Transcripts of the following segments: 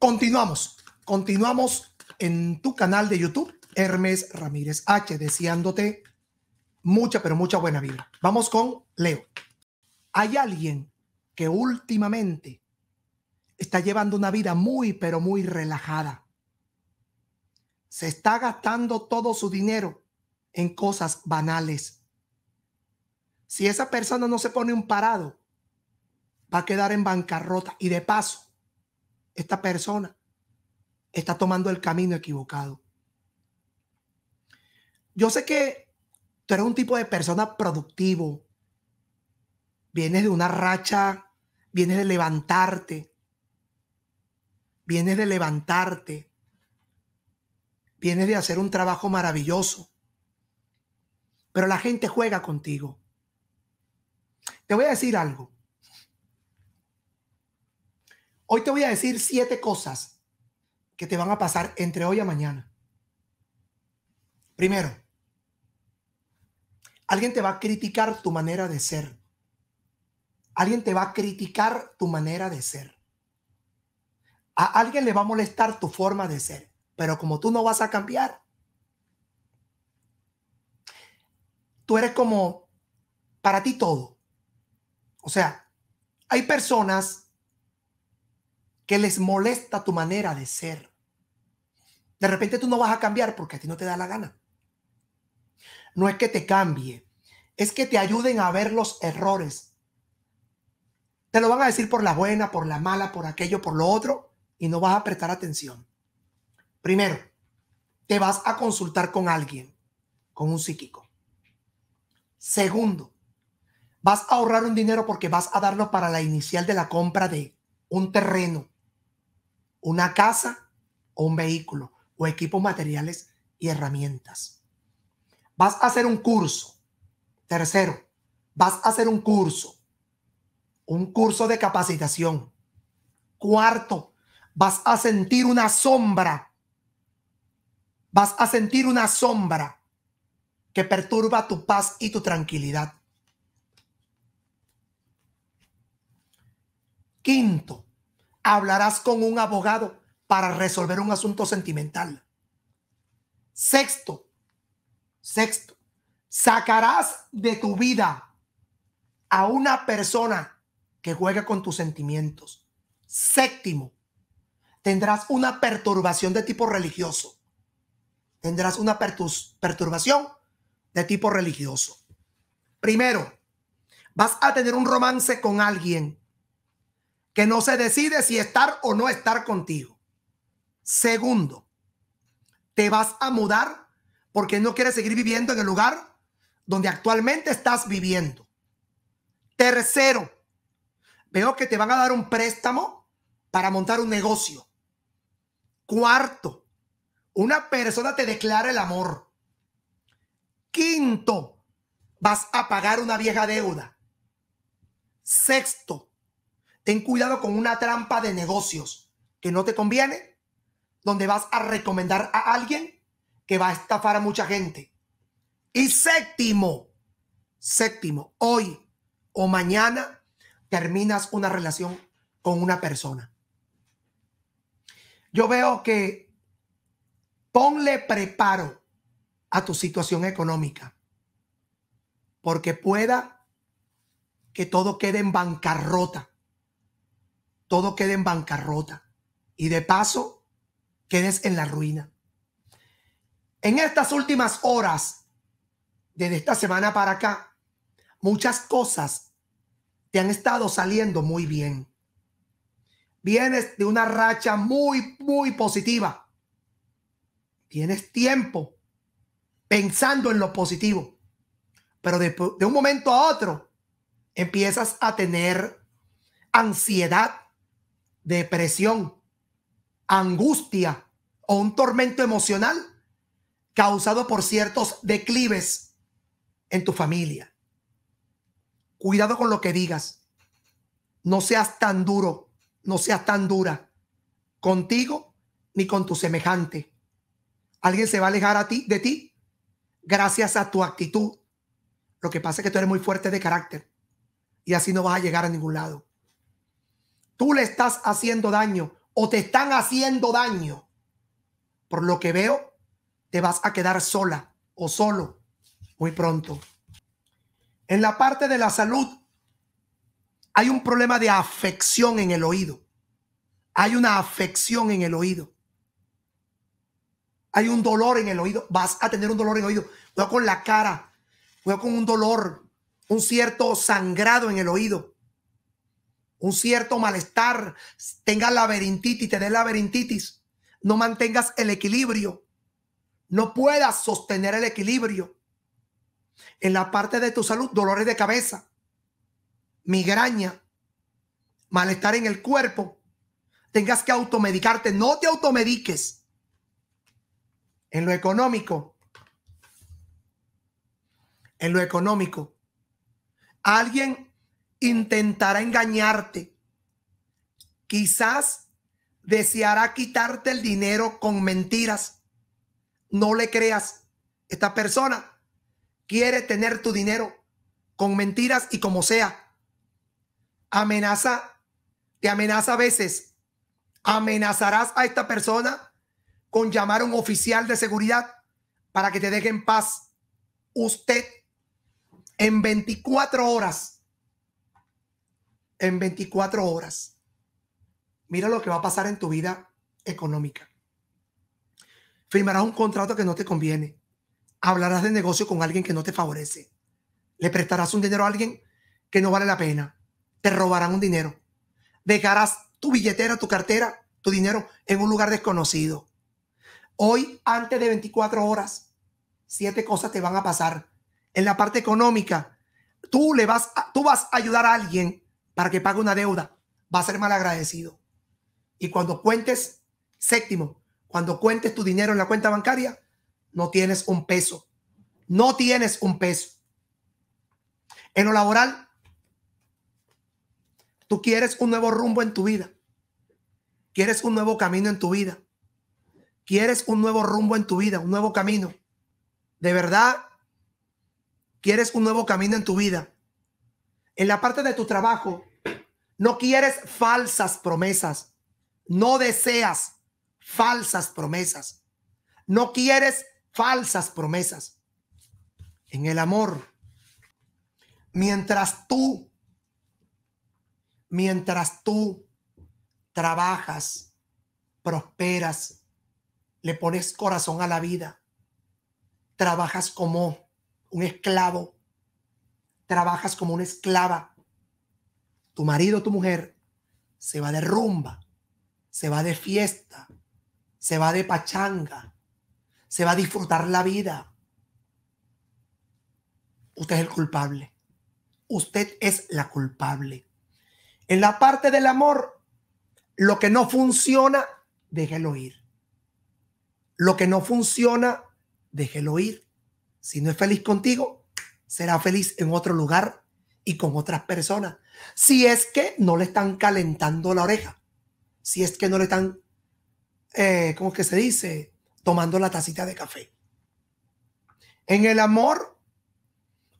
Continuamos, continuamos en tu canal de YouTube, Hermes Ramírez H, deseándote mucha, pero mucha buena vida. Vamos con Leo. Hay alguien que últimamente está llevando una vida muy, pero muy relajada. Se está gastando todo su dinero en cosas banales. Si esa persona no se pone un parado, va a quedar en bancarrota y de paso esta persona está tomando el camino equivocado. Yo sé que tú eres un tipo de persona productivo. Vienes de una racha, vienes de levantarte. Vienes de levantarte. Vienes de hacer un trabajo maravilloso. Pero la gente juega contigo. Te voy a decir algo. Hoy te voy a decir siete cosas que te van a pasar entre hoy y mañana. Primero, alguien te va a criticar tu manera de ser. Alguien te va a criticar tu manera de ser. A alguien le va a molestar tu forma de ser, pero como tú no vas a cambiar, tú eres como para ti todo. O sea, hay personas que les molesta tu manera de ser. De repente tú no vas a cambiar porque a ti no te da la gana. No es que te cambie, es que te ayuden a ver los errores. Te lo van a decir por la buena, por la mala, por aquello, por lo otro, y no vas a prestar atención. Primero, te vas a consultar con alguien, con un psíquico. Segundo, vas a ahorrar un dinero porque vas a darlo para la inicial de la compra de un terreno, una casa o un vehículo o equipos materiales y herramientas. Vas a hacer un curso. Tercero, vas a hacer un curso. Un curso de capacitación. Cuarto, vas a sentir una sombra. Vas a sentir una sombra que perturba tu paz y tu tranquilidad. Quinto, hablarás con un abogado para resolver un asunto sentimental. Sexto, sexto, sacarás de tu vida a una persona que juega con tus sentimientos. Séptimo, tendrás una perturbación de tipo religioso. Tendrás una perturbación de tipo religioso. Primero, vas a tener un romance con alguien que no se decide si estar o no estar contigo. Segundo, te vas a mudar porque no quieres seguir viviendo en el lugar donde actualmente estás viviendo. Tercero, veo que te van a dar un préstamo para montar un negocio. Cuarto, una persona te declara el amor. Quinto, vas a pagar una vieja deuda. Sexto, ten cuidado con una trampa de negocios que no te conviene, donde vas a recomendar a alguien que va a estafar a mucha gente. Y séptimo, séptimo, hoy o mañana terminas una relación con una persona. Yo veo que ponle preparo a tu situación económica, porque pueda que todo quede en bancarrota todo quede en bancarrota y de paso quedes en la ruina. En estas últimas horas, desde esta semana para acá, muchas cosas te han estado saliendo muy bien. Vienes de una racha muy, muy positiva. Tienes tiempo pensando en lo positivo, pero de un momento a otro empiezas a tener ansiedad depresión, angustia o un tormento emocional causado por ciertos declives en tu familia. Cuidado con lo que digas. No seas tan duro, no seas tan dura contigo ni con tu semejante. Alguien se va a alejar a ti, de ti gracias a tu actitud. Lo que pasa es que tú eres muy fuerte de carácter y así no vas a llegar a ningún lado tú le estás haciendo daño o te están haciendo daño, por lo que veo, te vas a quedar sola o solo muy pronto. En la parte de la salud, hay un problema de afección en el oído. Hay una afección en el oído. Hay un dolor en el oído. Vas a tener un dolor en el oído. Cuidado con la cara. Cuidado con un dolor. Un cierto sangrado en el oído un cierto malestar, tengas laberintitis, dé laberintitis, no mantengas el equilibrio, no puedas sostener el equilibrio. En la parte de tu salud, dolores de cabeza, migraña, malestar en el cuerpo, tengas que automedicarte, no te automediques. En lo económico, en lo económico, alguien intentará engañarte. Quizás deseará quitarte el dinero con mentiras. No le creas. Esta persona quiere tener tu dinero con mentiras y como sea. Amenaza, te amenaza a veces. Amenazarás a esta persona con llamar a un oficial de seguridad para que te deje en paz. Usted en 24 horas en 24 horas, mira lo que va a pasar en tu vida económica. Firmarás un contrato que no te conviene. Hablarás de negocio con alguien que no te favorece. Le prestarás un dinero a alguien que no vale la pena. Te robarán un dinero. Dejarás tu billetera, tu cartera, tu dinero en un lugar desconocido. Hoy, antes de 24 horas, siete cosas te van a pasar. En la parte económica, tú le vas a, tú vas a ayudar a alguien para que pague una deuda, va a ser mal agradecido. Y cuando cuentes, séptimo, cuando cuentes tu dinero en la cuenta bancaria, no tienes un peso. No tienes un peso. En lo laboral, tú quieres un nuevo rumbo en tu vida. Quieres un nuevo camino en tu vida. Quieres un nuevo rumbo en tu vida, un nuevo camino. De verdad, quieres un nuevo camino en tu vida en la parte de tu trabajo, no quieres falsas promesas, no deseas falsas promesas, no quieres falsas promesas. En el amor, mientras tú, mientras tú trabajas, prosperas, le pones corazón a la vida, trabajas como un esclavo trabajas como una esclava. Tu marido, tu mujer, se va de rumba, se va de fiesta, se va de pachanga, se va a disfrutar la vida. Usted es el culpable. Usted es la culpable. En la parte del amor, lo que no funciona, déjelo ir. Lo que no funciona, déjelo ir. Si no es feliz contigo, será feliz en otro lugar y con otras personas. Si es que no le están calentando la oreja, si es que no le están, eh, ¿cómo que se dice? Tomando la tacita de café. En el amor,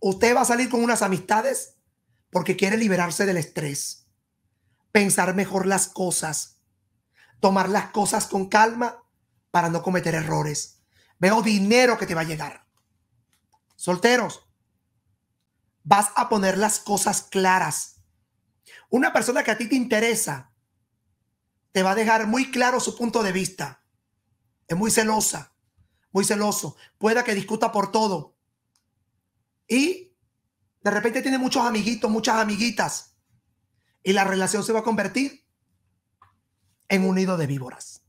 usted va a salir con unas amistades porque quiere liberarse del estrés, pensar mejor las cosas, tomar las cosas con calma para no cometer errores. Veo dinero que te va a llegar. Solteros, vas a poner las cosas claras. Una persona que a ti te interesa te va a dejar muy claro su punto de vista. Es muy celosa, muy celoso. Pueda que discuta por todo. Y de repente tiene muchos amiguitos, muchas amiguitas. Y la relación se va a convertir en un nido de víboras.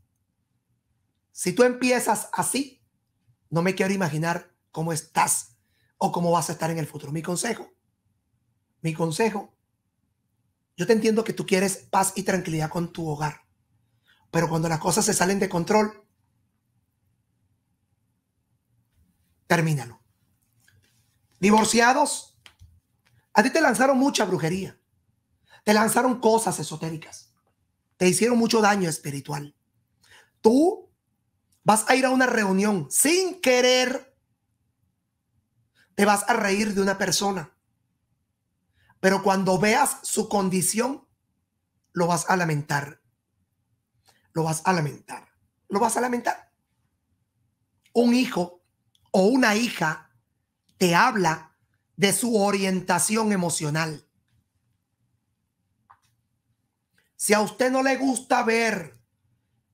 Si tú empiezas así, no me quiero imaginar cómo estás o cómo vas a estar en el futuro. Mi consejo, mi consejo, yo te entiendo que tú quieres paz y tranquilidad con tu hogar, pero cuando las cosas se salen de control, termínalo. Divorciados, a ti te lanzaron mucha brujería, te lanzaron cosas esotéricas, te hicieron mucho daño espiritual. Tú vas a ir a una reunión sin querer te vas a reír de una persona, pero cuando veas su condición, lo vas a lamentar. Lo vas a lamentar. Lo vas a lamentar. Un hijo o una hija te habla de su orientación emocional. Si a usted no le gusta ver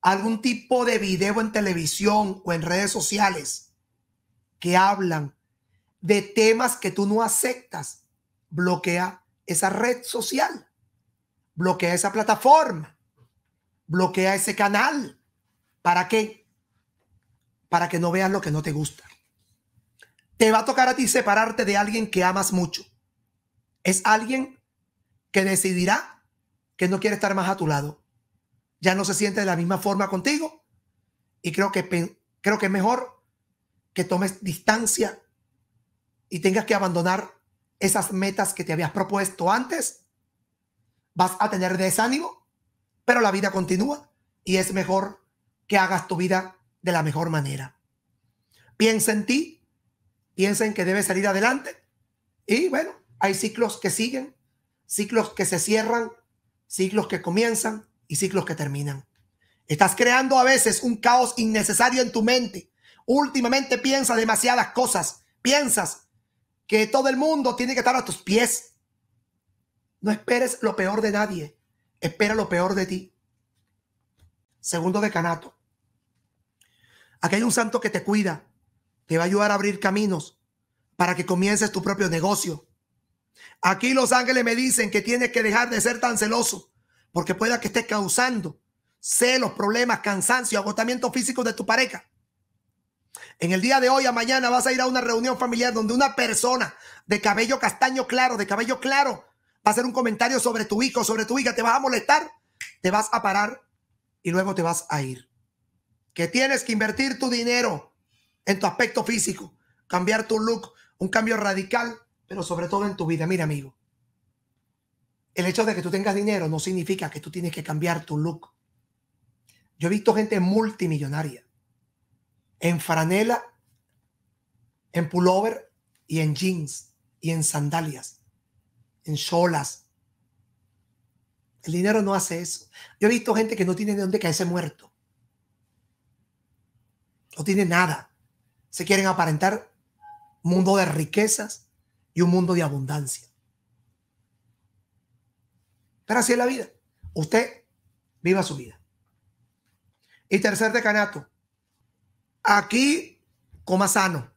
algún tipo de video en televisión o en redes sociales que hablan de temas que tú no aceptas, bloquea esa red social, bloquea esa plataforma, bloquea ese canal. ¿Para qué? Para que no veas lo que no te gusta. Te va a tocar a ti separarte de alguien que amas mucho. Es alguien que decidirá que no quiere estar más a tu lado. Ya no se siente de la misma forma contigo y creo que, creo que es mejor que tomes distancia y tengas que abandonar esas metas que te habías propuesto antes, vas a tener desánimo, pero la vida continúa y es mejor que hagas tu vida de la mejor manera. Piensa en ti, piensa en que debes salir adelante y bueno, hay ciclos que siguen, ciclos que se cierran, ciclos que comienzan y ciclos que terminan. Estás creando a veces un caos innecesario en tu mente. Últimamente piensas demasiadas cosas, piensas que todo el mundo tiene que estar a tus pies. No esperes lo peor de nadie, espera lo peor de ti. Segundo decanato. Aquí hay un santo que te cuida, te va a ayudar a abrir caminos para que comiences tu propio negocio. Aquí los ángeles me dicen que tienes que dejar de ser tan celoso, porque pueda que estés causando celos, problemas, cansancio, agotamiento físico de tu pareja. En el día de hoy a mañana vas a ir a una reunión familiar donde una persona de cabello castaño claro, de cabello claro, va a hacer un comentario sobre tu hijo, sobre tu hija, te vas a molestar, te vas a parar y luego te vas a ir. Que tienes que invertir tu dinero en tu aspecto físico, cambiar tu look, un cambio radical, pero sobre todo en tu vida. Mira, amigo, el hecho de que tú tengas dinero no significa que tú tienes que cambiar tu look. Yo he visto gente multimillonaria en franela, en pullover y en jeans y en sandalias, en solas. El dinero no hace eso. Yo he visto gente que no tiene de dónde caerse muerto. No tiene nada. Se quieren aparentar un mundo de riquezas y un mundo de abundancia. Pero así es la vida. Usted viva su vida. Y tercer decanato, aquí coma sano,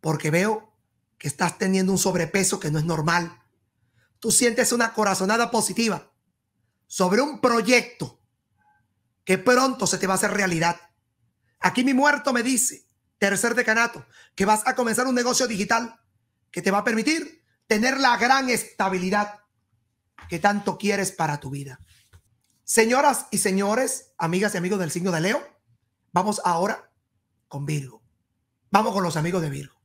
porque veo que estás teniendo un sobrepeso que no es normal. Tú sientes una corazonada positiva sobre un proyecto que pronto se te va a hacer realidad. Aquí mi muerto me dice, tercer decanato, que vas a comenzar un negocio digital que te va a permitir tener la gran estabilidad que tanto quieres para tu vida. Señoras y señores, amigas y amigos del signo de Leo, vamos ahora con Virgo. Vamos con los amigos de Virgo.